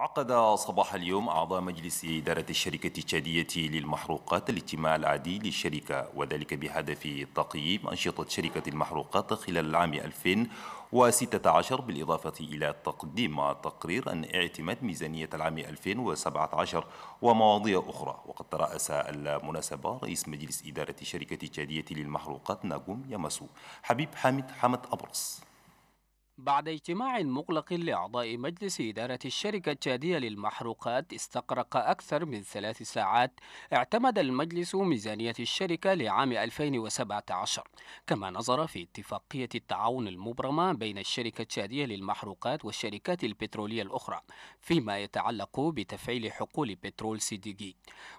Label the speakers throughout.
Speaker 1: عقد صباح اليوم أعضاء مجلس إدارة الشركة التشادية للمحروقات الاجتماع العادي للشركة وذلك بهدف تقييم أنشطة شركة المحروقات خلال العام 2016 بالإضافة إلى تقديم تقرير عن اعتماد ميزانية العام 2017 ومواضيع أخرى وقد ترأس المناسبة رئيس مجلس إدارة الشركة التشادية للمحروقات ناجوم ياماسو حبيب حامد حمد أبرص
Speaker 2: بعد اجتماع مغلق لأعضاء مجلس إدارة الشركة التشادية للمحروقات استغرق أكثر من ثلاث ساعات اعتمد المجلس ميزانية الشركة لعام 2017 كما نظر في اتفاقية التعاون المبرمة بين الشركة التشادية للمحروقات والشركات البترولية الأخرى فيما يتعلق بتفعيل حقول بترول سيديجي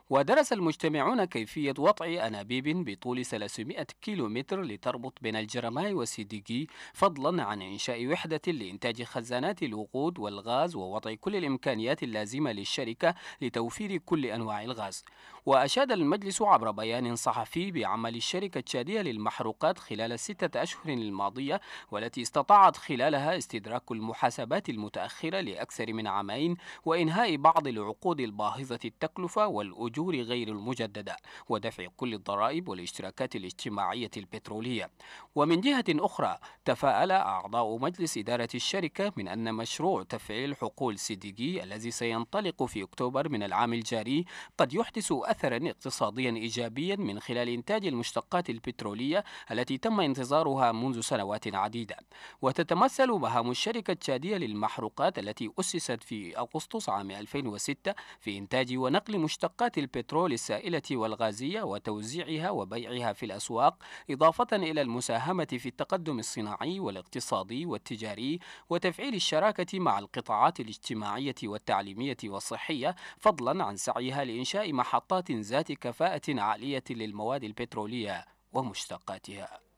Speaker 2: ودرس المجتمعون كيفية وضع أنابيب بطول 300 كيلومتر لتربط بين الجرماي وسيديجي فضلا عن إنشاء وحدة لإنتاج خزانات الوقود والغاز ووضع كل الإمكانيات اللازمة للشركة لتوفير كل أنواع الغاز وأشاد المجلس عبر بيان صحفي بعمل الشركة التشادية للمحروقات خلال الستة أشهر الماضية والتي استطاعت خلالها استدراك المحاسبات المتأخرة لأكثر من عامين وإنهاء بعض العقود الباهظة التكلفة والأجور غير المجددة ودفع كل الضرائب والاشتراكات الاجتماعية البترولية ومن جهة أخرى تفاءل أعضاء مجلس مجلس إدارة الشركة من أن مشروع تفعيل حقول سيديجي الذي سينطلق في أكتوبر من العام الجاري قد يحدث أثرا اقتصاديا إيجابيا من خلال إنتاج المشتقات البترولية التي تم انتظارها منذ سنوات عديدة وتتمثل مهام الشركة التشادية للمحروقات التي أسست في أغسطس عام 2006 في إنتاج ونقل مشتقات البترول السائلة والغازية وتوزيعها وبيعها في الأسواق إضافة إلى المساهمة في التقدم الصناعي والاقتصادي والتجاري التجاري وتفعيل الشراكة مع القطاعات الاجتماعية والتعليمية والصحية فضلا عن سعيها لإنشاء محطات ذات كفاءة عالية للمواد البترولية ومشتقاتها